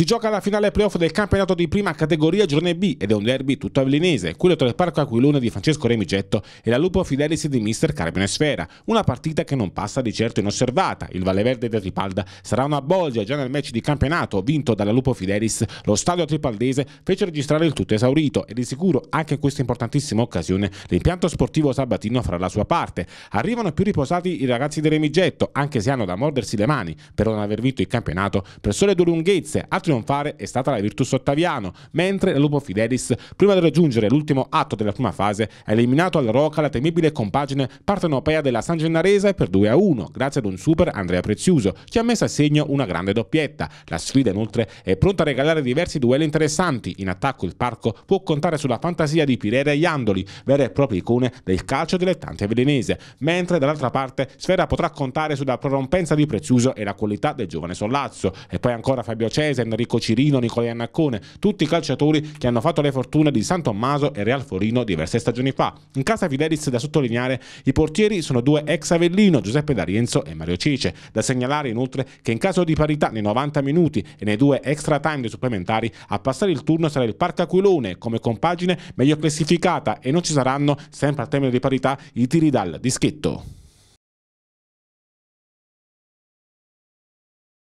Si gioca la finale playoff del campionato di prima categoria Girone B ed è un derby tutto avellinese, quello tra il Parco Aquilone di Francesco Remigetto e la Lupo Fidelis di Mister Carmine Sfera. Una partita che non passa di certo inosservata. Il Valleverde del Ripalda sarà una bolgia già nel match di campionato vinto dalla Lupo Fidelis. Lo stadio tripaldese fece registrare il tutto esaurito e di sicuro anche in questa importantissima occasione l'impianto sportivo sabatino farà la sua parte. Arrivano più riposati i ragazzi di Remigetto, anche se hanno da mordersi le mani per non aver vinto il campionato per sole due lunghezze. Altri non fare è stata la Virtus Ottaviano, mentre la Lupo Fidelis, prima di raggiungere l'ultimo atto della prima fase, ha eliminato alla roca la temibile compagine partenopea della San Gennarese per 2 a 1, grazie ad un super Andrea Prezioso, che ha messo a segno una grande doppietta. La sfida, inoltre, è pronta a regalare diversi duelli interessanti. In attacco, il parco può contare sulla fantasia di Pirere e Iandoli, vere e proprie icone del calcio dilettante velenese, mentre dall'altra parte Sfera potrà contare sulla prorompenza di Prezioso e la qualità del giovane Sollazzo. E poi ancora Fabio Cesare Enrico Cirino, Nicolai Annaccone, tutti i calciatori che hanno fatto le fortune di San Tommaso e Real Forino diverse stagioni fa. In casa Fidelis da sottolineare i portieri sono due ex Avellino, Giuseppe D'Arienzo e Mario Cice. Da segnalare inoltre che in caso di parità nei 90 minuti e nei due extra time supplementari a passare il turno sarà il Parca Aquilone come compagine meglio classificata e non ci saranno, sempre al termine di parità, i tiri dal dischetto.